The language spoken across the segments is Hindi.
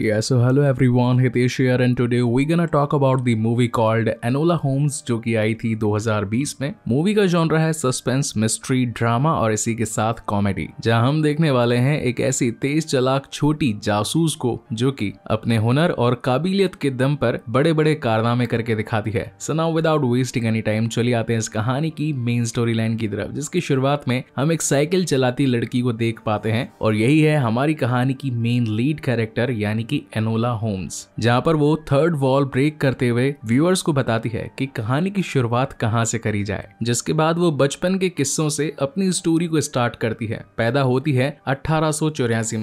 Yeah, so hello everyone, Hitesh here and today we're gonna talk about the movie called Enola Holmes जो कि आई थी 2020 में मूवी का जॉनरा है सस्पेंस मिस्ट्री ड्रामा और इसी के साथ कॉमेडी जहां हम देखने वाले हैं एक ऐसी तेज चलाक छोटी जासूस को जो कि अपने हुनर और काबिलियत के दम पर बड़े बड़े कारनामे करके दिखाती है so now without wasting any time चले आते हैं इस कहानी की मेन स्टोरी लाइन की तरफ जिसकी शुरुआत में हम एक साइकिल चलाती लड़की को देख पाते हैं और यही है हमारी कहानी की मेन लीड कैरेक्टर यानी की एनोला होम्स जहाँ पर वो थर्ड वॉल ब्रेक करते हुए व्यूअर्स को बताती है कि कहानी की शुरुआत कहाँ से करी जाए जिसके बाद वो बचपन के किस्सों से अपनी स्टोरी को स्टार्ट करती है पैदा होती है अठारह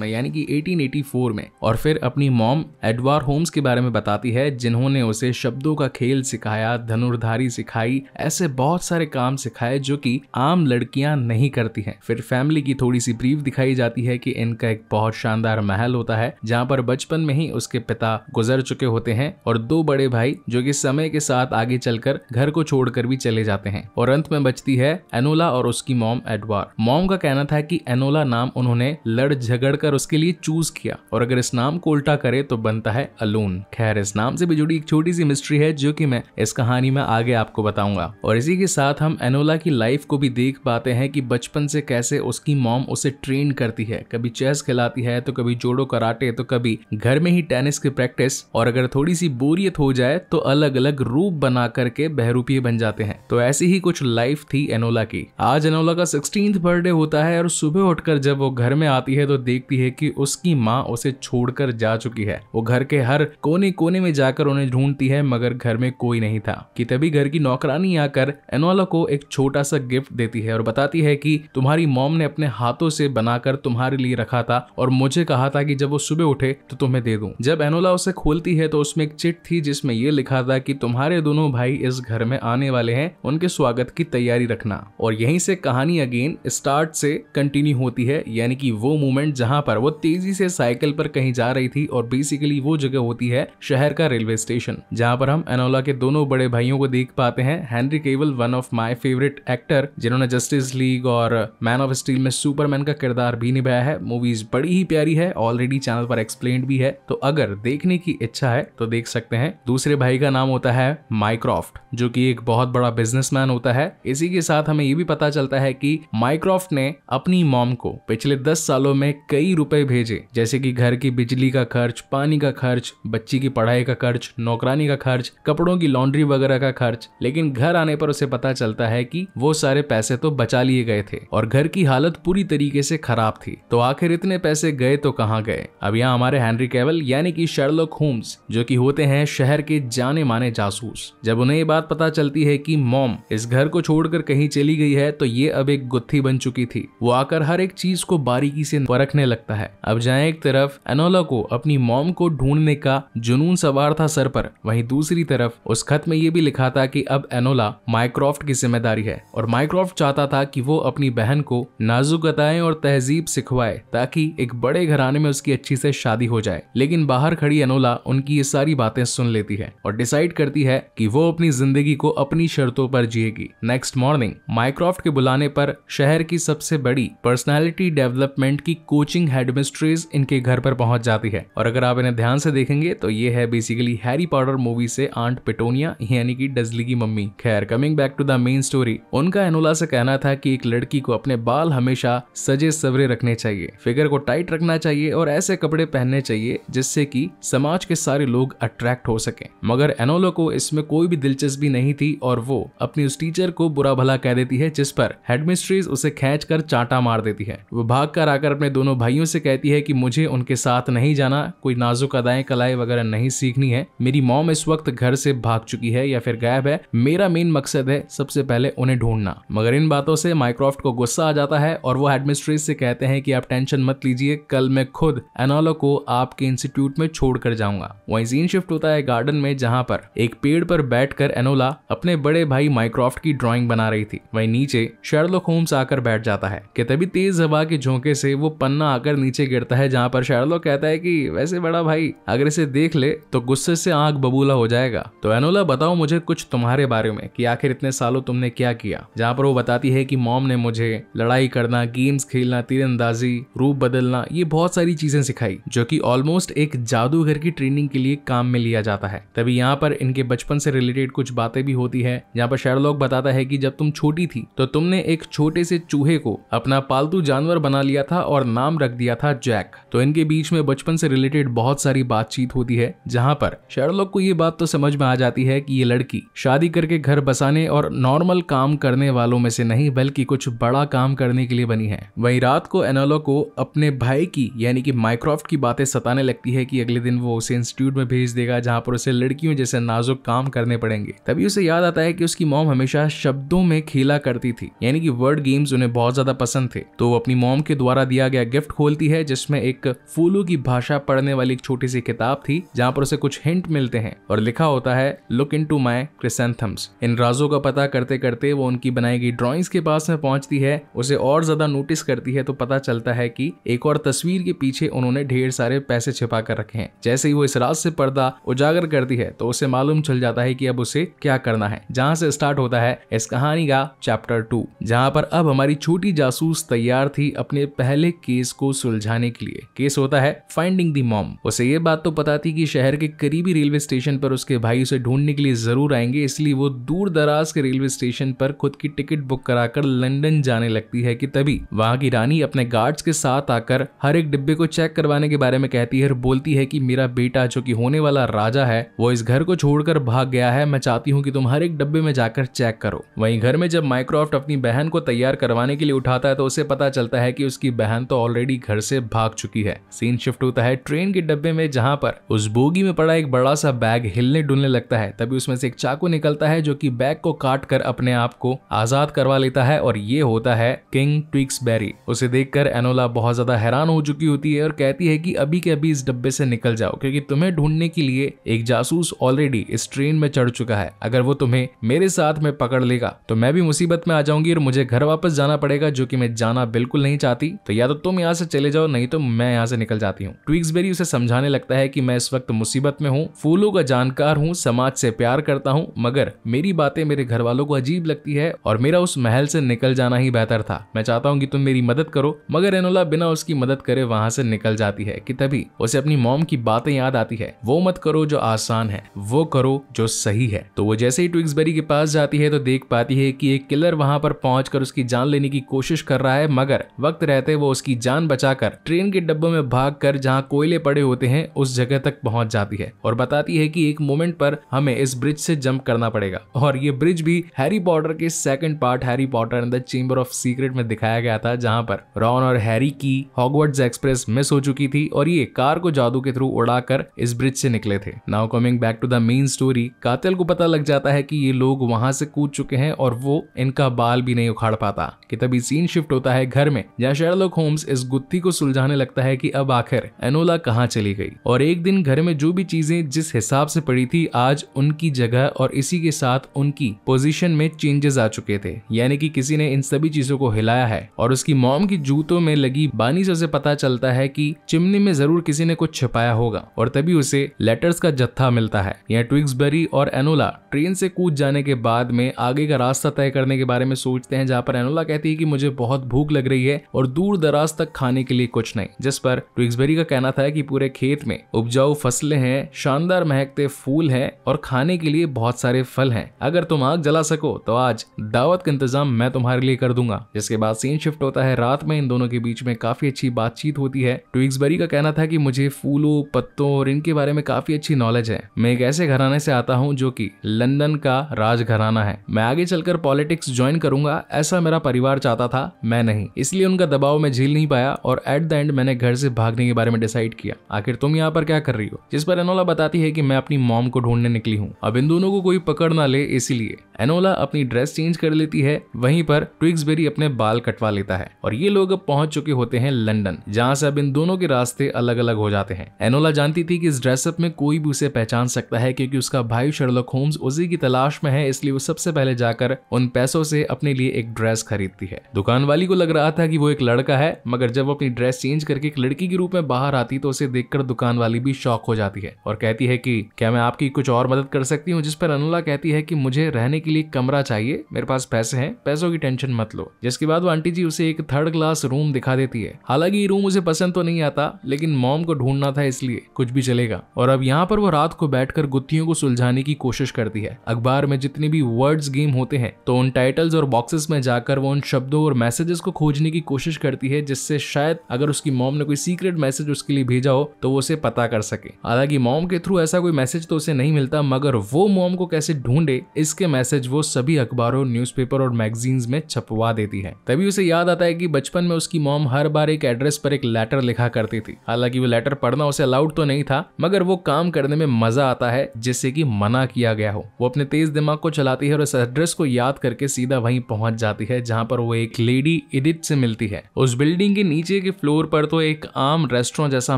में यानी कि 1884 में और फिर अपनी मॉम एडवार होम्स के बारे में बताती है जिन्होंने उसे शब्दों का खेल सिखाया धनुर्धारी सिखाई ऐसे बहुत सारे काम सिखाए जो कि आम लड़कियां नहीं करती हैं फिर फैमिली की थोड़ी सी ब्रीफ दिखाई जाती है कि इनका एक बहुत शानदार महल होता है जहां पर बचपन बचपन में ही उसके पिता गुजर चुके होते हैं और दो बड़े भाई जो कि समय के साथ आगे चलकर घर को छोड़कर भी चले जाते हैं और अंत में बचती है एनोला और उसकी मॉम एडवार मॉम का कहना था कि एनोला नाम उन्होंने लड़ झगड़ कर उसके लिए चूज किया और अगर इस नाम को उल्टा करे तो बनता है अलून खैर इस नाम से भी जुड़ी एक छोटी सी मिस्ट्री है जो की मैं इस कहानी में आगे आपको बताऊंगा और इसी के साथ हम एनोला की लाइफ को भी देख पाते हैं कि बचपन से कैसे उसकी मॉम उसे ट्रेन करती है कभी चेस खिलाती है तो कभी जोड़ो कराटे तो कभी घर में ही टेनिस की प्रैक्टिस और अगर थोड़ी सी बोरियत हो जाए तो अलग अलग रूप बना करके बहरूपीय बन जाते हैं तो ऐसी ही कुछ लाइफ थी एनोला की आज एनोला का सिक्सटीन बर्थडे होता है और सुबह उठकर जब वो घर में आती है तो देखती है की उसकी माँ उसे छोड़कर जा चुकी है वो घर के हर कोने कोने में जाकर उन्हें ढूंढती है मगर घर में कोई नहीं था कि तभी घर की नौकरानी आकर एनोला को एक छोटा सा गिफ्ट देती है और बताती है कि तुम्हारी मॉम ने अपने हाथों से बनाकर तुम्हारे लिए रखा था और मुझे कहा था कि जब वो सुबह उठे तो तुम्हें तुम्हें दे दूं जब एनोला उसे खोलती है तो उसमें एक चिट थी जिसमें ये लिखा था कि तुम्हारे दोनों भाई इस घर में आने वाले हैं उनके स्वागत की तैयारी रखना और यहीं से कहानी अगेन स्टार्ट से कंटिन्यू होती है यानी कि वो मोमेंट जहां पर वो तेजी से साइकिल पर कहीं जा रही थी और बेसिकली वो जगह होती है शहर का रेलवे स्टेशन जहां पर हम एनोला के दोनों बड़े भाइयों को देख पाते हैं Henry Cavill one of my favourite actor जिन्होंने जस्टिस लीग और मैन ऑफ स्टील में सुपरमैन का किरदार भी निभाया है मूवीज बड़ी ही प्यारी है ऑलरेडी चैनल पर एक्सप्लेन भी है है तो अगर देखने की इच्छा है तो देख सकते हैं दूसरे भाई का नाम होता है माइक्रोफ्ट जो कि एक बहुत बड़ा बिजनेसमैन होता है इसी के साथ हमें ये भी पता चलता है कि माइक्रोफ्ट ने अपनी मॉम को पिछले दस सालों में कई रुपए भेजे जैसे कि घर की बिजली का खर्च पानी का खर्च बच्ची की पढ़ाई का खर्च नौकरानी का खर्च कपड़ों की लॉन्ड्री वगैरह का खर्च लेकिन घर आने पर उसे पता चलता है कि वो सारे पैसे तो बचा लिए गए थे और घर की हालत पूरी तरीके से खराब थी तो आखिर इतने पैसे गए तो कहाँ गए अब यहाँ हमारे हैंनरी हेनरी कैवल यानी कि शर्लोक होम्स जो कि होते हैं शहर के जाने माने जासूस जब उन्हें ये बात पता चलती है कि मॉम इस घर को छोड़कर कहीं चली गई है तो ये अब एक गुत्थी बन चुकी थी वो आकर हर एक चीज को बारीकी से परखने लगता है अब जाए एक तरफ एनोला को अपनी मॉम को ढूंढने का जुनून सवार था सर पर वही दूसरी तरफ उस खत में ये भी लिखा था कि अब एनोला माइक्रोफ्ट की जिम्मेदारी है और माइक्रोफ्ट चाहता था कि वो अपनी बहन को नाजुकताएं और तहजीब सिखवाए ताकि एक बड़े घराने में उसकी अच्छी से शादी हो जाए जाए लेकिन बाहर खड़ी अनोला उनकी ये सारी बातें सुन लेती है और डिसाइड करती है कि वो अपनी जिंदगी को अपनी शर्तों पर जिएगी नेक्स्ट मॉर्निंग माइक्रोफ्ट के बुलाने पर शहर की सबसे बड़ी पर्सनैलिटी डेवलपमेंट की कोचिंग हेडमिस्ट्रीज इनके घर पर पहुंच जाती है और अगर आप इन्हें ध्यान से देखेंगे तो ये है बेसिकली हैरी पाउडर मूवी से आंट पिटोनिया यानी कि डजली की मम्मी खैर coming back to the main story उनका एनोला से कहना था कि एक लड़की को अपने बाल हमेशा सजे सवरे रखने चाहिए फिगर को टाइट रखना चाहिए और ऐसे कपड़े पहनने चाहिए चाहिए जिससे कि समाज के सारे लोग अट्रैक्ट हो सकें मगर एनोलो को इसमें कोई भी दिलचस्पी नहीं थी और वो अपनी उस टीचर को बुरा भला कह देती है जिस पर हेडमिस्ट्रीज उसे खेच कर चाटा मार देती है वो भाग कर आकर अपने दोनों भाइयों से कहती है कि मुझे उनके साथ नहीं जाना कोई नाजुक अदाएं कलाएं वगैरह नहीं सीखनी है मेरी मॉम इस वक्त घर से भाग चुकी है या फिर गायब है मेरा मेन मकसद है सबसे पहले उन्हें ढूंढना मगर इन बातों से माइक्रोफ्ट को गुस्सा आ जाता है और वो हेडमिस्ट्रीज से कहते हैं कि आप टेंशन मत लीजिए कल मैं खुद एनोलो को आप आपके इंस्टीट्यूट में छोड़ कर जाऊंगा वहीं सीन शिफ्ट होता है गार्डन में जहाँ पर एक पेड़ पर बैठकर एनोला अपने बड़े भाई माइक्रोफ्ट की ड्राइंग बना रही थी वहीं नीचे शेरलोक होम्स आकर बैठ जाता है कि तभी तेज हवा के झोंके से वो पन्ना आकर नीचे गिरता है जहाँ पर शेरलोक कहता है कि वैसे बड़ा भाई अगर इसे देख ले तो गुस्से से आग बबूला हो जाएगा तो एनोला बताओ मुझे कुछ तुम्हारे बारे में कि आखिर इतने सालों तुमने क्या किया जहाँ पर वो बताती है कि मॉम ने मुझे लड़ाई करना गेम्स खेलना तीरंदाजी रूप बदलना ये बहुत सारी चीजें सिखाई जो कि ऑलमोस्ट ऑलमोस्ट एक जादूगर की ट्रेनिंग के लिए काम में लिया जाता है तभी यहाँ पर इनके बचपन से रिलेटेड कुछ बातें भी होती है यहाँ पर शेरलॉक बताता है की जब तुम छोटी थी तो तुमने एक छोटे से चूहे को अपना पालतू जानवर बना लिया था और नाम रख दिया था जैक तो इनके बीच में बचपन से रिलेटेड बहुत सारी बातचीत होती है जहाँ पर शेरलॉक को ये बात तो समझ में आ जाती है कि ये लड़की शादी करके घर बसाने और नॉर्मल काम करने वालों में से नहीं बल्कि कुछ बड़ा काम करने के लिए बनी है वही रात को एनोलो को अपने भाई की यानी कि माइक्रोफ्ट की बातें सताने बताने लगती है कि अगले दिन वो उसे इंस्टीट्यूट में भेज देगा जहाँ पर उसे लड़कियों जैसे नाजुक काम करने पड़ेंगे तभी उसे याद आता है कि उसकी मॉम हमेशा शब्दों में खेला करती थी यानी कि वर्ड गेम्स उन्हें बहुत ज्यादा पसंद थे तो वो अपनी मॉम के द्वारा दिया गया गिफ्ट खोलती है जिसमें एक फूलों की भाषा पढ़ने वाली एक छोटी सी किताब थी जहाँ पर उसे कुछ हिंट मिलते हैं और लिखा होता है लुक इन टू माई क्रिसेंथम्स इन राजों का पता करते करते वो उनकी बनाई गई ड्रॉइंग्स के पास में पहुंचती है उसे और ज्यादा नोटिस करती है तो पता चलता है कि एक और तस्वीर के पीछे उन्होंने ढेर सारे पैसे पैसे छिपा कर रखे हैं जैसे ही वो इस राज से पर्दा उजागर करती है तो उसे मालूम चल जाता है कि अब उसे क्या करना है जहाँ से स्टार्ट होता है इस कहानी का चैप्टर टू जहाँ पर अब हमारी छोटी जासूस तैयार थी अपने पहले केस को सुलझाने के लिए केस होता है फाइंडिंग दी मॉम उसे ये बात तो पता थी कि शहर के करीबी रेलवे स्टेशन पर उसके भाई उसे ढूंढने के लिए जरूर आएंगे इसलिए वो दूर दराज के रेलवे स्टेशन पर खुद की टिकट बुक कराकर लंदन जाने लगती है कि तभी वहाँ की रानी अपने गार्ड्स के साथ आकर हर एक डिब्बे को चेक करवाने के बारे में कहती टीहर बोलती है कि मेरा बेटा जो कि होने वाला राजा है वो इस घर को छोड़कर भाग गया है मैं चाहती हूँ कि तुम हर एक डब्बे में जाकर चेक करो वहीं घर में जब माइक्रोफ्ट अपनी बहन को तैयार करवाने के लिए उठाता है तो उसे पता चलता है की उसकी बहन तो ऑलरेडी घर से भाग चुकी है सीन शिफ्ट होता है ट्रेन के डब्बे में जहाँ पर उस बोगी में पड़ा एक बड़ा सा बैग हिलने डुलने लगता है तभी उसमें से एक चाकू निकलता है जो की बैग को काट कर अपने आप को आजाद करवा लेता है और ये होता है किंग ट्विक्स बैरी उसे देखकर एनोला बहुत ज्यादा हैरान हो चुकी होती है और कहती है कि अभी के अभी इस डब्बे से निकल जाओ क्योंकि तुम्हें ढूंढने के लिए एक जासूस ऑलरेडी इस ट्रेन में चढ़ चुका है अगर वो तुम्हें मेरे साथ में पकड़ लेगा तो मैं भी मुसीबत में आ जाऊंगी और मुझे घर वापस जाना पड़ेगा जो की मैं जाना बिल्कुल नहीं चाहती तो या तो तुम यहाँ से चले जाओ नहीं तो मैं यहाँ से निकल जाती हूँ ट्विक्सबेरी उसे समझाने लगता है की मैं इस वक्त मुसीबत में हूँ फूलों का जानकार हूँ समाज से प्यार करता हूँ मगर मेरी बातें मेरे घर वालों को अजीब लगती है और मेरा उस महल से निकल जाना ही बेहतर था मैं चाहता हूँ कि तुम मेरी मदद करो मगर एनोला बिना उसकी मदद करे वहां से निकल जाती है कि तभी थी उसे अपनी मॉम की बातें याद आती है वो मत करो जो आसान है वो करो जो सही है तो वो जैसे ही ट्विक्सबेरी के पास जाती है तो देख पाती है कि एक किलर वहां पर पहुंच उसकी जान लेने की कोशिश कर रहा है मगर वक्त रहते वो उसकी जान बचाकर ट्रेन के डब्बों में भाग कर जहाँ कोयले पड़े होते हैं उस जगह तक पहुंच जाती है और बताती है कि एक मोमेंट पर हमें इस ब्रिज से जंप करना पड़ेगा और ये ब्रिज भी हैरी पॉटर के second part Harry Potter in the Chamber of Secret में दिखाया गया था जहां पर रॉन और हैरी की हॉगवर्ड्स एक्सप्रेस मिस हो चुकी थी और ये कार को जादू के थ्रू उड़ाकर इस ब्रिज से निकले थे now coming back to the main story कातिल को पता लग जाता है कि ये लोग वहां से कूद चुके हैं और वो इनका बाल भी नहीं उखाड़ पाता कि तभी सीन शिफ्ट होता है घर में जहाँ शेरलोक होम्स इस गुत्थी को सुलझाने लगता है की अब आखिर एनोला कहाँ चली गई और एक दिन घर में जो भी चीजें जिस हिसाब से पड़ी थी आज उनकी जगह और इसी के साथ उनकी पोजीशन में चेंजेस आ चुके थे यानी कि किसी ने इन सभी चीजों को हिलाया है और उसकी मॉम की जूतों में लगी बानी से उसे पता चलता है कि चिमनी में जरूर किसी ने कुछ छिपाया होगा और तभी उसे लेटर्स का जत्था मिलता है यह ट्विक्सबरी और एनोला ट्रेन से कूद जाने के बाद में आगे का रास्ता तय करने के बारे में सोचते हैं जहाँ पर एनोला कहती है कि मुझे बहुत भूख लग रही है और दूर दराज तक खाने के लिए कुछ नहीं जिस पर ट्विक्सबरी का कहना था कि पूरे खेत में उपजाऊ फसलें हैं शानदार महकते फूल हैं और खाने के लिए बहुत सारे फल हैं अगर तुम आग जला सको तो आज दावत का इंतजाम मैं तुम्हारे लिए कर दूंगा जिसके बाद सीन शिफ्ट होता है रात में इन दोनों के बीच में काफी अच्छी बातचीत होती है ट्विक्सबरी का कहना था कि कि मुझे फूलों पत्तों और इनके बारे में काफी अच्छी नॉलेज है मैं एक ऐसे घराने से आता हूँ जो की लंदन का राजघराना है मैं आगे चलकर पॉलिटिक्स ज्वाइन करूंगा ऐसा मेरा परिवार चाहता था मैं नहीं इसलिए उनका दबाव मैं झेल नहीं पाया और एट द एंड मैंने घर से भागने के बारे में डिसाइड किया आखिर तुम यहाँ पर क्या कर रही हो जिस पर एनोला बताती है की मैं अपनी मॉम को ढूंढने निकली हूँ अब इन दोनों को कोई पकड़ ना ले इसीलिए एनोला अपनी ड्रेस चेंज कर लेती है वहीं पर ट्विग्सबेरी अपने बाल कटवा लेता है और ये लोग अब पहुंच चुके होते हैं लंदन जहां से अब इन दोनों के रास्ते अलग अलग हो जाते हैं एनोला जानती थी कि इस ड्रेसअप में कोई भी उसे पहचान सकता है क्योंकि उसका भाई शर्लक होम्स उसी की तलाश में है इसलिए वो सबसे पहले जाकर उन पैसों से अपने लिए एक ड्रेस खरीदती है दुकान वाली को लग रहा था कि वो एक लड़का है मगर जब वो अपनी ड्रेस चेंज करके एक लड़की के रूप में बाहर आती तो उसे देखकर दुकान वाली भी शौक हो जाती है और कहती है कि क्या मैं आपकी कुछ और मदद कर सकती हूँ जिस पर अनोला कहती है कि मुझे रहने के लिए कमरा चाहिए मेरे पास पैसे हैं पैसों की टेंशन मत लो जिसके बाद वो आंटी जी उसे एक थर्ड क्लास रूम दिखा देती है हालांकि ये रूम उसे पसंद तो नहीं आता लेकिन मॉम को ढूंढना था इसलिए कुछ भी चलेगा और अब यहाँ पर वो रात को बैठकर गुत्थियों को सुलझाने की कोशिश करती है अखबार में जितने भी वर्ड्स गेम होते हैं तो उन टाइटल्स और बॉक्सेस में जाकर वो उन शब्दों और मैसेजेस को खोजने की कोशिश करती है जिससे शायद अगर उसकी मॉम ने कोई सीक्रेट मैसेज उसके लिए भेजा हो तो वो उसे पता कर सके हालांकि मॉम के थ्रू ऐसा कोई मैसेज तो उसे नहीं मिलता मगर वो मॉम को कैसे ढूंढे इसके मैसेज मैसेज वो सभी अखबारों न्यूज़पेपर और मैगजीन्स में छपवा देती है तभी उसे याद आता है कि बचपन में उसकी मॉम हर बार एक एड्रेस पर एक लेटर लिखा करती थी हालांकि वो लेटर पढ़ना उसे अलाउड तो नहीं था मगर वो काम करने में मजा आता है जिससे कि मना किया गया हो वो अपने तेज दिमाग को चलाती है और उस एड्रेस को याद करके सीधा वहीं पहुंच जाती है जहां पर वो एक लेडी इडिट से मिलती है उस बिल्डिंग के नीचे के फ्लोर पर तो एक आम रेस्टोरेंट जैसा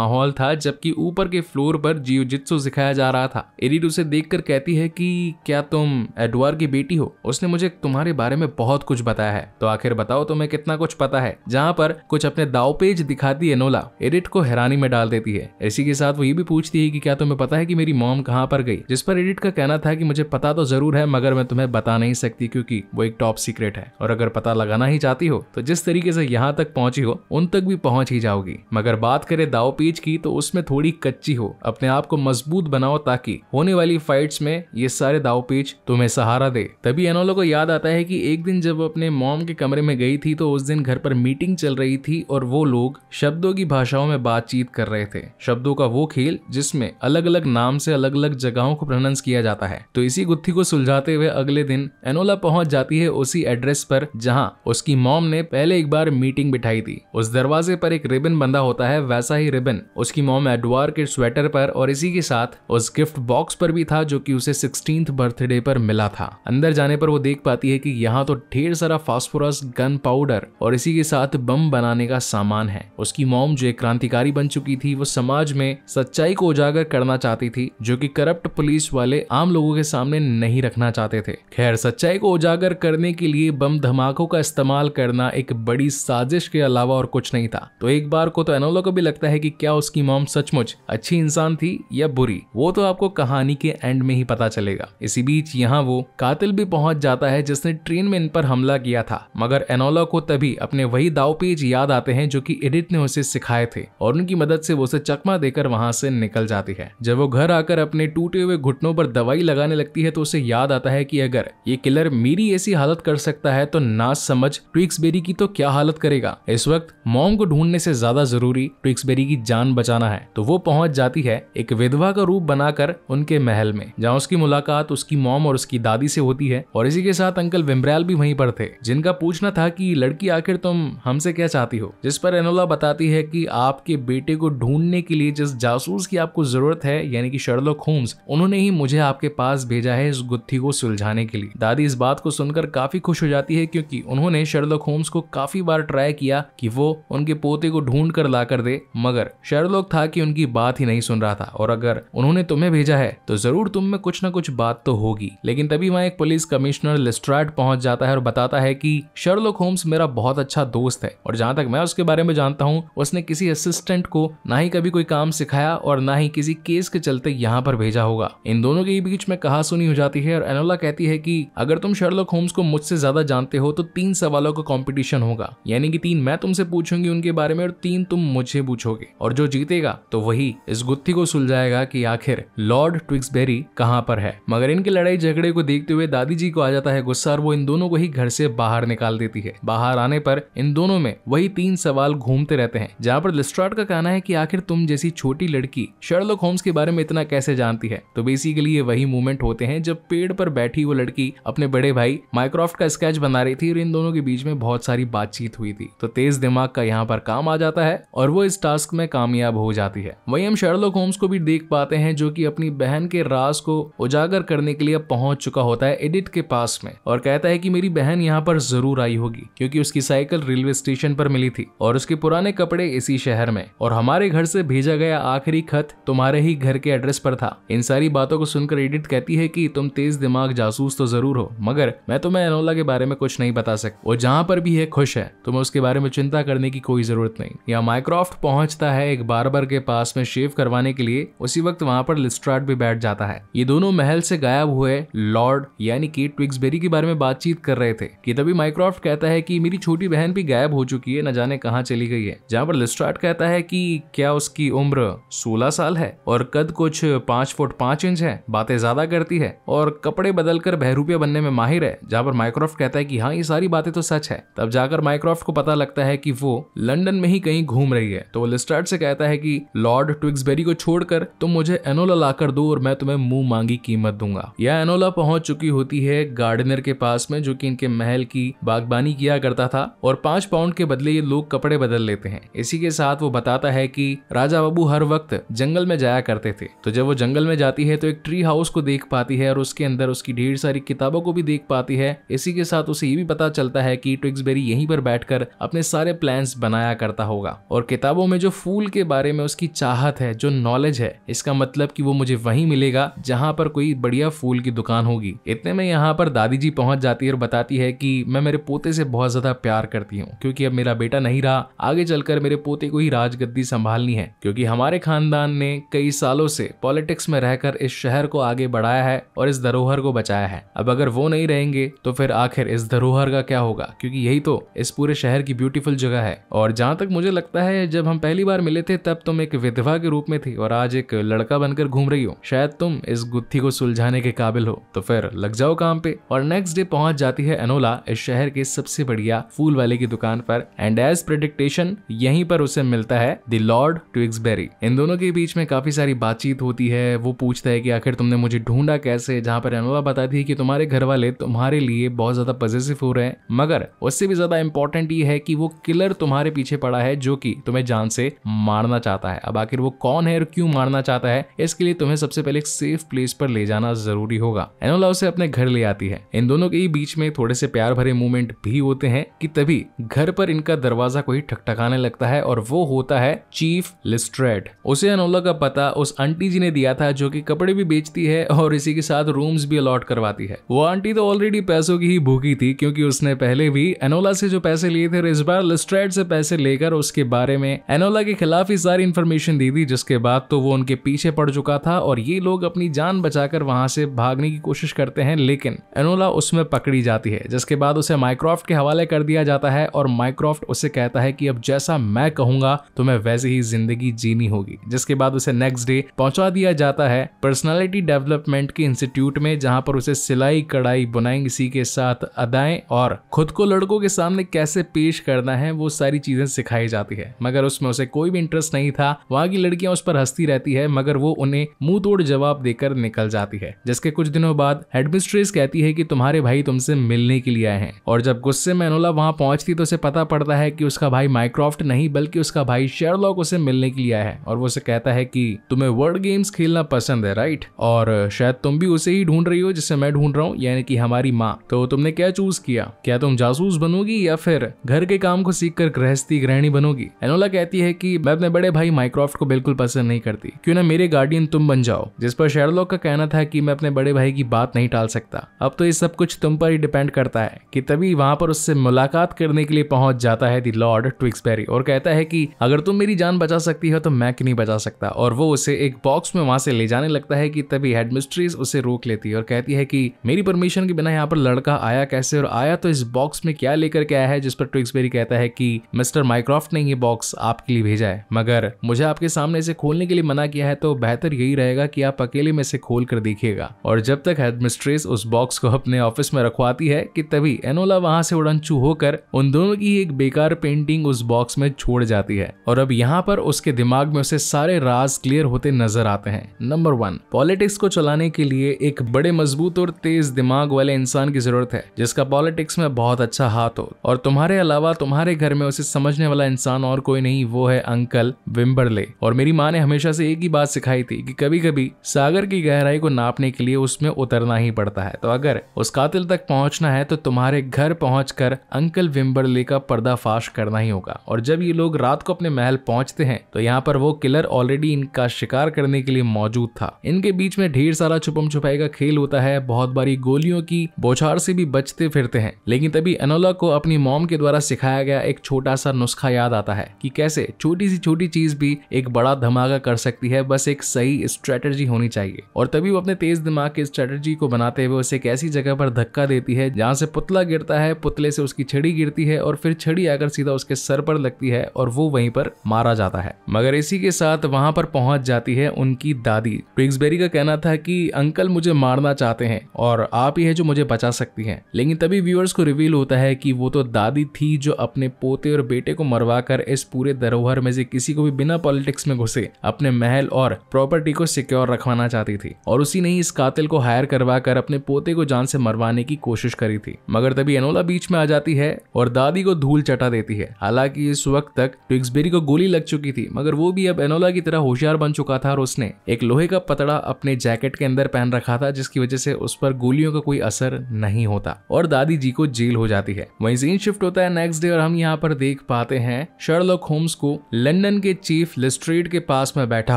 माहौल था जबकि ऊपर के फ्लोर पर जियोजित्सु सिखाया जा रहा था इडिट उसे देखकर कहती है कि क्या तुम एडवर्ग की बेटी हो उसने मुझे तुम्हारे बारे में बहुत कुछ बताया है तो आखिर बताओ तुम्हें कितना कुछ पता है जहाँ पर कुछ अपने दाव पेज दिखाती है नोला एडिट को हैरानी में डाल देती है इसी के साथ वो ये भी पूछती है की क्या तुम्हें पता है की मेरी मॉम कहाँ पर गई जिस पर एडिट का कहना था की मुझे पता तो जरूर है मगर मैं तुम्हें बता नहीं सकती क्यूँकी वो एक टॉप सीक्रेट है और अगर पता लगाना ही चाहती हो तो जिस तरीके से यहाँ तक पहुंची हो उन तक भी पहुंच ही जाओगी मगर बात करे दाव पेज की तो उसमें थोड़ी कच्ची हो अपने आप को मजबूत बनाओ ताकि होने वाली फाइट्स में ये सारे दाव पेज तुम्हें सहारा बढ़ा दे तभी एनोलो को याद आता है कि एक दिन जब अपने मॉम के कमरे में गई थी तो उस दिन घर पर मीटिंग चल रही थी और वो लोग शब्दों की भाषाओं में बातचीत कर रहे थे शब्दों का वो खेल जिसमें अलग अलग नाम से अलग अलग जगहों को प्रोनाउंस किया जाता है तो इसी गुत्थी को सुलझाते हुए अगले दिन एनोला पहुंच जाती है उसी एड्रेस पर जहां उसकी मॉम ने पहले एक बार मीटिंग बिठाई थी उस दरवाजे पर एक रिबन बंधा होता है वैसा ही रिबन उसकी मॉम एडवार के स्वेटर पर और इसी के साथ उस गिफ्ट बॉक्स पर भी था जो कि उसे सिक्सटीन बर्थडे पर मिला था अंदर जाने पर वो देख पाती है कि यहाँ तो ढेर सारा फास्फोरस गन पाउडर और इसी के साथ बम बनाने का सामान है उसकी मोम जो एक क्रांतिकारी बन चुकी थी वो समाज में सच्चाई को उजागर करना चाहती थी जो की करप्ट पुलिस वाले आम लोगों के सामने नहीं रखना चाहते थे खैर सच्चाई को उजागर करने के लिए बम धमाकों का इस्तेमाल करना एक बड़ी साजिश के अलावा और कुछ नहीं था तो एक बार को तो एनोलो को भी लगता है कि क्या उसकी मॉम सचमुच अच्छी इंसान थी या बुरी वो तो आपको कहानी के एंड में ही पता चलेगा इसी बीच यहाँ वो कातिल भी पहुंच जाता है जिसने ट्रेन में इन पर हमला किया था मगर एनोला को तभी अपने वही दाव पेज याद आते हैं जो कि एडिट ने उसे सिखाए थे और उनकी मदद से वो उसे चकमा देकर वहां से निकल जाती है जब वो घर आकर अपने टूटे हुए घुटनों पर दवाई लगाने लगती है तो उसे याद आता है की अगर ये किलर मेरी ऐसी हालत कर सकता है तो ना समझ ट्विक्सबेरी की तो क्या हालत करेगा इस वक्त मॉम को ढूंढने से ज्यादा जरूरी ट्विक्सबेरी की जान बचाना है तो वो पहुंच जाती है एक विधवा का रूप बनाकर उनके महल में जहाँ उसकी मुलाकात उसकी मॉम और उसकी दादी आसानी से होती है और इसी के साथ अंकल विम्ब्रैल भी वहीं पर थे जिनका पूछना था कि लड़की आखिर तुम हमसे क्या चाहती हो जिस पर एनोला बताती है कि आपके बेटे को ढूंढने के लिए जिस जासूस की आपको जरूरत है यानी कि शर्लोक होम्स उन्होंने ही मुझे आपके पास भेजा है इस गुत्थी को सुलझाने के लिए दादी इस बात को सुनकर काफी खुश हो जाती है क्योंकि उन्होंने शर्लोक होम्स को काफी बार ट्राई किया कि वो उनके पोते को ढूंढ कर ला कर दे मगर शर्लोक था कि उनकी बात ही नहीं सुन रहा था और अगर उन्होंने तुम्हें भेजा है तो जरूर तुम में कुछ ना कुछ बात तो होगी लेकिन तभी समय एक पुलिस कमिश्नर लेस्ट्राड पहुंच जाता है और बताता है कि शर्लोक होम्स मेरा बहुत अच्छा दोस्त है और जहां तक मैं उसके बारे में जानता हूं उसने किसी असिस्टेंट को ना ही कभी कोई काम सिखाया और ना ही किसी केस के चलते यहाँ पर भेजा होगा इन दोनों के बीच में कहा सुनी हो जाती है और एनोला कहती है की अगर तुम शर्लोक होम्स को मुझसे ज्यादा जानते हो तो तीन सवालों का कॉम्पिटिशन होगा यानी कि तीन मैं तुमसे पूछूंगी उनके बारे में और तीन तुम मुझे पूछोगे और जो जीतेगा तो वही इस गुत्थी को सुलझाएगा कि आखिर लॉर्ड ट्विक्सबेरी कहाँ पर है मगर इनकी लड़ाई झगड़े को देख देखते हुए दादी जी को आ जाता है गुस्सा और वो इन दोनों को ही घर से बाहर निकाल देती है बाहर आने पर इन दोनों में वही तीन सवाल घूमते रहते हैं जहाँ पर लिस्ट्रॉट का कहना है की आखिर तुम जैसी छोटी लड़की शर्लोक होम्स के बारे में इतना कैसे जानती है तो बेसिकली ये वही मूवमेंट होते हैं जब पेड़ पर बैठी वो लड़की अपने बड़े भाई माइक्रोफ्ट का स्केच बना रही थी और इन दोनों के बीच में बहुत सारी बातचीत हुई थी तो तेज दिमाग का यहाँ पर काम आ जाता है और वो इस टास्क में कामयाब हो जाती है वही हम शर्लोक होम्स को भी देख पाते हैं जो की अपनी बहन के राज को उजागर करने के लिए पहुंच चुका होता होता है एडिट के पास में और कहता है कि मेरी बहन यहाँ पर जरूर आई होगी क्योंकि उसकी साइकिल रेलवे स्टेशन पर मिली थी और उसके पुराने कपड़े इसी शहर में और हमारे घर से भेजा गया आखिरी खत तुम्हारे ही घर के एड्रेस पर था इन सारी बातों को सुनकर एडिट कहती है कि तुम तेज दिमाग जासूस तो जरूर हो मगर मैं तुम्हें एनोला के बारे में कुछ नहीं बता सकती और जहाँ पर भी है खुश है तुम्हें उसके बारे में चिंता करने की कोई जरूरत नहीं यहाँ माइक्रोफ्ट पहुंचता है एक बार्बर के पास में शेव करवाने के लिए उसी वक्त वहाँ पर लिस्ट्राट भी बैठ जाता है ये दोनों महल से गायब हुए लॉर्ड यानी कि ट्विक्सबेरी के बारे में बातचीत कर रहे थे कि तभी माइक्रोफ्ट कहता है कि मेरी छोटी बहन भी गायब हो चुकी है न जाने कहाँ चली गई है जहाँ पर लिस्ट्राट कहता है कि क्या उसकी उम्र सोलह साल है और कद कुछ पांच फुट पांच इंच है बातें ज्यादा करती है और कपड़े बदलकर बहरूपिया बनने में माहिर है जहाँ पर माइक्रोफ्ट कहता है कि हाँ ये सारी बातें तो सच है तब जाकर माइक्रोफ्ट को पता लगता है कि वो लंदन में ही कहीं घूम रही है तो वो लिस्टार्ट से कहता है कि लॉर्ड ट्विक्सबेरी को छोड़कर तुम मुझे एनोला लाकर दो और मैं तुम्हें मुंह मांगी कीमत दूंगा यह एनोला पहुंच चुकी होती है गार्डनर के पास में जो कि इनके महल की बागबानी किया करता था और पांच पाउंड के बदले ये लोग कपड़े बदल लेते हैं इसी के साथ वो बताता है कि राजा बाबू हर वक्त जंगल में जाया करते थे तो जब वो जंगल में जाती है तो एक ट्री हाउस को देख पाती है और उसके अंदर उसकी ढेर सारी किताबों को भी देख पाती है इसी के साथ उसे ये भी पता चलता है कि ट्विक्सबेरी यहीं पर बैठकर अपने सारे प्लान बनाया करता होगा और किताबों में जो फूल के बारे में उसकी चाहत है जो नॉलेज है इसका मतलब कि वो मुझे वही मिलेगा जहां पर कोई बढ़िया फूल की दुकान होगी इतने में यहाँ पर दादी जी पहुंच जाती है और बताती है कि मैं मेरे पोते से बहुत ज्यादा प्यार करती हूँ क्योंकि अब मेरा बेटा नहीं रहा आगे चलकर मेरे पोते को ही राजगद्दी संभालनी है क्योंकि हमारे खानदान ने कई सालों से पॉलिटिक्स में रहकर इस शहर को आगे बढ़ाया है और इस धरोहर को बचाया है अब अगर वो नहीं रहेंगे तो फिर आखिर इस धरोहर का क्या होगा क्योंकि यही तो इस पूरे शहर की ब्यूटीफुल जगह है और जहाँ तक मुझे लगता है जब हम पहली बार मिले थे तब तुम एक विधवा के रूप में थी और आज एक लड़का बनकर घूम रही हो शायद तुम इस गुत्थी को सुलझाने के काबिल हो तो फिर लग जाओ काम पे और नेक्स्ट डे पहुंच जाती है एनोला इस शहर के सबसे बढ़िया फूल वाले की दुकान पर एंड एज प्रेडिक्टेशन यहीं पर उसे मिलता है द लॉर्ड ट्विग्सबेरी इन दोनों के बीच में काफी सारी बातचीत होती है वो पूछता है कि आखिर तुमने मुझे ढूंढा कैसे जहाँ पर एनोला बताती है कि तुम्हारे घर वाले तुम्हारे लिए बहुत ज्यादा पॉजिटिव हो रहे हैं मगर उससे भी ज्यादा इंपॉर्टेंट ये है कि वो किलर तुम्हारे पीछे पड़ा है जो कि तुम्हें जान से मारना चाहता है अब आखिर वो कौन है और क्यों मारना चाहता है इसके लिए तुम्हें सबसे पहले एक सेफ प्लेस पर ले जाना जरूरी होगा एनोला उसे अपने घर ले आती है इन दोनों के बीच में थोड़े से प्यार भरे मूवमेंट भी होते हैं कि तभी घर पर इनका दरवाजा कोई ठकठकाने लगता है और वो होता है चीफ लिस्ट्रेड उसे अनोला का पता उस आंटी जी ने दिया था जो की कपड़े भी बेचती है और इसी के साथ रूम्स भी अलॉट करवाती है वो आंटी तो ऑलरेडी पैसों की ही भूखी थी क्योंकि उसने पहले भी एनोला से जो पैसे लिए थे इस बार लिस्ट्रेड से पैसे लेकर उसके बारे में एनोला के खिलाफ ही सारी इन्फॉर्मेशन दी थी जिसके बाद तो वो उनके पीछे पड़ चुका था और ये लोग अपनी जान बचाकर वहां से भागने की कोशिश कर करते हैं लेकिन एनोला उसमें पकड़ी जाती है जिसके बाद उसे माइक्रोफ्ट के हवाले कर दिया जाता है और माइक्रोफ्ट उसे कहता है कि अब जैसा मैं कहूंगा तो मैं वैसे ही जिंदगी जीनी होगी जिसके बाद उसे नेक्स्ट डे पहुंचा दिया जाता है पर्सनैलिटी डेवलपमेंट के इंस्टीट्यूट में जहां पर उसे सिलाई कढ़ाई बुनाई इसी के साथ अदाएं और खुद को लड़कों के सामने कैसे पेश करना है वो सारी चीजें सिखाई जाती है मगर उसमें उसे कोई भी इंटरेस्ट नहीं था वहां की लड़कियां उस पर हंसती रहती है मगर वो उन्हें मुंह तोड़ जवाब देकर निकल जाती है जिसके कुछ दिनों बाद हेडमिस्ट्रेस कहती है कि तुम्हारे भाई तुमसे मिलने के लिए आए हैं और जब गुस्से में अनोला वहां पहुंचती तो उसे पता पड़ता है कि उसका भाई माइक्रोफ्ट नहीं बल्कि उसका भाई शेरलॉक उसे मिलने के लिए आया है और वो उसे कहता है कि तुम्हें वर्ड गेम्स खेलना पसंद है राइट और शायद तुम भी उसे ही ढूंढ रही हो जिसे मैं ढूंढ रहा हूँ यानी कि हमारी माँ तो तुमने क्या चूज किया क्या तुम जासूस बनोगी या फिर घर के काम को सीख कर गृहस्थी गृहणी बनोगी एनोला कहती है कि मैं अपने बड़े भाई माइक्रोफ्ट को बिल्कुल पसंद नहीं करती क्यों ना मेरे गार्डियन तुम बन जाओ जिस पर शेरलॉक का कहना था कि मैं अपने बड़े भाई की बात नहीं नहीं टाल सकता अब तो ये सब कुछ तुम पर ही डिपेंड करता है कि तभी वहां पर उससे मुलाकात करने के लिए पहुंच जाता है दी लॉर्ड ट्विक्सबेरी और कहता है कि अगर तुम मेरी जान बचा सकती हो तो मैं क्यों नहीं बचा सकता और वो उसे एक बॉक्स में वहां से ले जाने लगता है कि तभी हेडमिस्ट्रीज उसे रोक लेती है और कहती है कि मेरी परमिशन के बिना यहाँ पर लड़का आया कैसे और आया तो इस बॉक्स में क्या लेकर के आया है जिस पर ट्विक्सबेरी कहता है कि मिस्टर माइक्रोफ्ट ने ये बॉक्स आपके लिए भेजा है मगर मुझे आपके सामने इसे खोलने के लिए मना किया है तो बेहतर यही रहेगा कि आप अकेले में इसे खोल कर देखिएगा और जब तक हेडमिस्ट्री मिस्ट्रेस उस बॉक्स को अपने ऑफिस में रखवाती है कि तभी एनोला वहां से उड़नचू होकर उन दोनों की एक बेकार पेंटिंग उस बॉक्स में छोड़ जाती है और अब यहाँ पर उसके दिमाग में उसे सारे राज क्लियर होते नजर आते हैं नंबर वन पॉलिटिक्स को चलाने के लिए एक बड़े मजबूत और तेज दिमाग वाले इंसान की जरूरत है जिसका पॉलिटिक्स में बहुत अच्छा हाथ हो और तुम्हारे अलावा तुम्हारे घर में उसे समझने वाला इंसान और कोई नहीं वो है अंकल विम्बरले और मेरी माँ ने हमेशा से एक ही बात सिखाई थी कि कभी कभी सागर की गहराई को नापने के लिए उसमें उतरना ही ही पड़ता है तो अगर उस कातिल तक पहुंचना है तो तुम्हारे घर कर अंकल विम्बरले का पर्दाफाश करना ही होगा और जब ये लोग रात को अपने महल पहुंचते हैं तो यहाँ पर वो किलर ऑलरेडी इनका शिकार करने के लिए मौजूद था इनके बीच में ढेर सारा छुपम छुपाई का खेल होता है बहुत बारी गोलियों की बौछार से भी बचते फिरते हैं लेकिन तभी अनोला को अपनी मॉम के द्वारा सिखाया गया एक छोटा सा नुस्खा याद आता है कि कैसे छोटी सी छोटी चीज भी एक बड़ा धमाका कर सकती है बस एक सही स्ट्रेटेजी होनी चाहिए और तभी वो अपने तेज दिमाग की स्ट्रेटेजी को बनाते हुए उसे एक ऐसी जगह पर धक्का देती है जहाँ से पुतला गिरता है पुतले से उसकी छड़ी गिरती है और फिर छड़ी आकर सीधा उसके सर पर लगती है और वो वहीं पर मारा जाता है मगर इसी के साथ वहां पर पहुंच जाती है उनकी दादी ट्विग्सबेरी का कहना था कि अंकल मुझे मारना चाहते हैं और आप ही है जो मुझे बचा सकती हैं लेकिन तभी व्यूअर्स को रिवील होता है कि वो तो दादी थी जो अपने पोते और बेटे को मरवा कर इस पूरे धरोहर में से किसी को भी बिना पॉलिटिक्स में घुसे अपने महल और प्रॉपर्टी को सिक्योर रखवाना चाहती थी और उसी ने ही इस कातिल को हायर करवा जाकर अपने पोते को जान से मरवाने की कोशिश करी थी मगर तभी एनोला बीच में आ जाती है और दादी को धूल चटा देती है हालांकि इस वक्त तक ट्विक्सबेरी को गोली लग चुकी थी मगर वो भी अब एनोला की तरह होशियार बन चुका था और उसने एक लोहे का पतड़ा अपने जैकेट के अंदर पहन रखा था जिसकी वजह से उस पर गोलियों का कोई असर नहीं होता और दादी जी को जेल हो जाती है वही सीन शिफ्ट होता है नेक्स्ट डे और हम यहाँ पर देख पाते हैं शर्लोक होम्स को लंदन के चीफ लिस्ट्रेट के पास में बैठा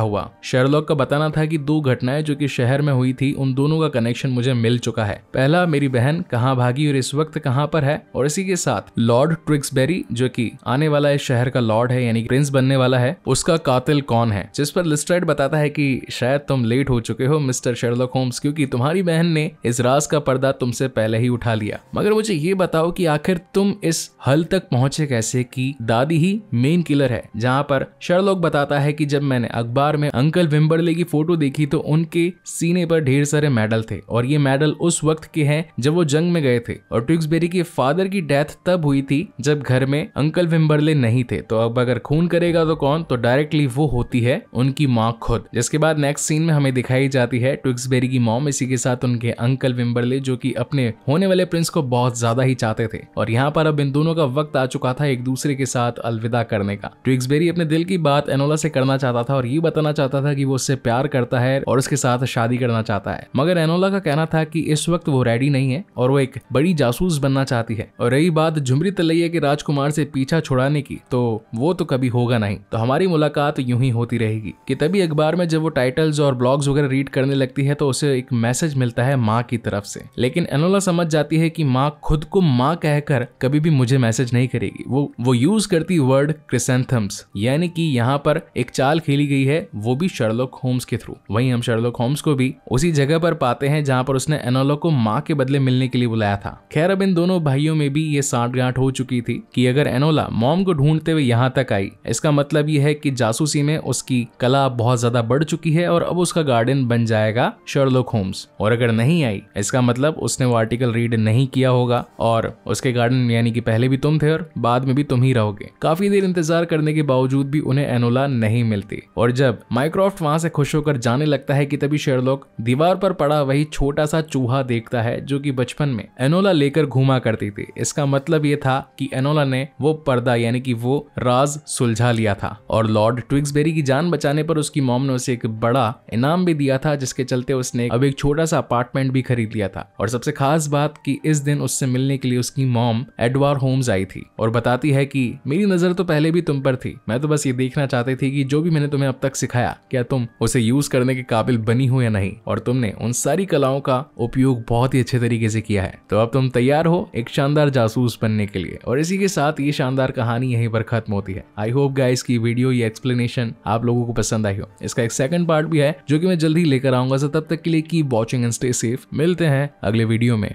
हुआ शर्लोक का बताना था कि दो घटनाएं जो कि शहर में हुई थी उन दोनों का कनेक्शन मुझे मिल चुका है पहला मेरी बहन कहाँ भागी और इस वक्त कहाँ पर है और इसी के साथ लॉर्ड ट्रिक्सबेरी जो की आने वाला इस शहर का लॉर्ड है यानी प्रिंस बनने वाला है उसका कातिल कौन है जिस पर लिस्ट्रेड बताता है की शायद तुम लेट हो चुके हो मिस्टर शेरलॉक होम्स क्योंकि तुम्हारी बहन ने इस राज का पर्दा तुमसे पहले ही उठा लिया मगर मुझे ये बताओ कि आखिर तुम इस हल तक पहुंचे कैसे कि दादी ही मेन किलर है जहां पर शर्लोक बताता है कि जब मैंने अखबार में अंकल विम्बरले की फोटो देखी तो उनके सीने पर ढेर सारे मेडल थे और और ये मेडल उस वक्त के हैं जब वो जंग में गए थे और ट्विक्सबेरी के फादर की डेथ तब हुई थी जब घर में अंकल विम्बरले नहीं थे तो अब अगर खून करेगा तो कौन तो डायरेक्टली वो होती है उनकी माँ खुद जिसके बाद नेक्स्ट सीन में हमें दिखाई जाती है ट्विक्सबेरी की मॉम इसी के साथ उनके अंकल विम्बरले जो की अपने होने वाले प्रिंस को बहुत ज्यादा ही चाहते थे और यहाँ पर अब इन दोनों का वक्त आ चुका था एक दूसरे के साथ अलविदा करने का ट्विक्सबेरी अपने दिल की बात एनोला से करना चाहता था और ये बताना चाहता था कि वो उससे प्यार करता है और उसके साथ शादी करना चाहता है मगर एनोला का कहना था कि इस वक्त वो रेडी नहीं है और वो एक बड़ी जासूस बनना चाहती है और रही बात झुमरी तलैया के राजकुमार से पीछा छुड़ाने की तो वो तो कभी होगा नहीं तो हमारी मुलाकात यूं ही होती रहेगी कि तभी अखबार में जब वो टाइटल्स और ब्लॉग्स वगैरह रीड करने लगती है तो उसे एक मैसेज मिलता है माँ की तरफ से लेकिन एनोला समझ जाती है कि माँ खुद को माँ कहकर कभी भी मुझे मैसेज नहीं करेगी वो वो यूज करती वर्ड क्रिसेंथम्स यानी कि यहाँ पर एक चाल खेली गई है वो भी शर्लोक होम्स के थ्रू वहीं हम शर्लोक होम्स को भी उसी जगह पर पाते हैं जहाँ जहां पर उसने एनोलो को माँ के बदले मिलने के लिए बुलाया था खैर अब इन दोनों भाइयों में भी ये साठ गांठ हो चुकी थी कि अगर एनोला मॉम को ढूंढते हुए यहाँ तक आई इसका मतलब ये है कि जासूसी में उसकी कला बहुत ज्यादा बढ़ चुकी है और अब उसका गार्डन बन जाएगा शर्लोक होम्स और अगर नहीं आई इसका मतलब उसने वो आर्टिकल रीड नहीं किया होगा और उसके गार्डन यानी कि पहले भी तुम थे और बाद में भी तुम ही रहोगे काफी देर इंतजार करने के बावजूद भी उन्हें एनोला नहीं मिलती और जब माइक्रोफ्ट वहां से खुश होकर जाने लगता है कि तभी शेरलॉक दीवार पर पड़ा वही छोटा छोटा सा चूहा देखता है जो कि बचपन में एनोला लेकर घूमा करती थी इसका मतलब ये था कि एनोला ने वो पर्दा यानी कि वो राज सुलझा लिया था और लॉर्ड ट्विक्सबेरी की जान बचाने पर उसकी मॉम ने उसे एक बड़ा इनाम भी दिया था जिसके चलते उसने अब एक छोटा सा अपार्टमेंट भी खरीद लिया था और सबसे खास बात की इस दिन उससे मिलने के लिए उसकी मॉम एडवार होम्स आई थी और बताती है की मेरी नजर तो पहले भी तुम पर थी मैं तो बस ये देखना चाहती थी कि जो भी मैंने तुम्हें अब तक सिखाया क्या तुम उसे यूज करने के काबिल बनी हो या नहीं और तुमने उन सारी कलाओं का उपयोग बहुत ही अच्छे तरीके से किया है तो अब तुम तैयार हो एक शानदार जासूस बनने के लिए और इसी के साथ ये शानदार कहानी यहीं पर खत्म होती है आई होप गाइस की वीडियो ये एक्सप्लेनेशन आप लोगों को पसंद आई हो इसका एक सेकंड पार्ट भी है जो कि मैं जल्दी लेकर आऊंगा तब तक के लिए की वॉचिंग एंड स्टे सेफ मिलते हैं अगले वीडियो में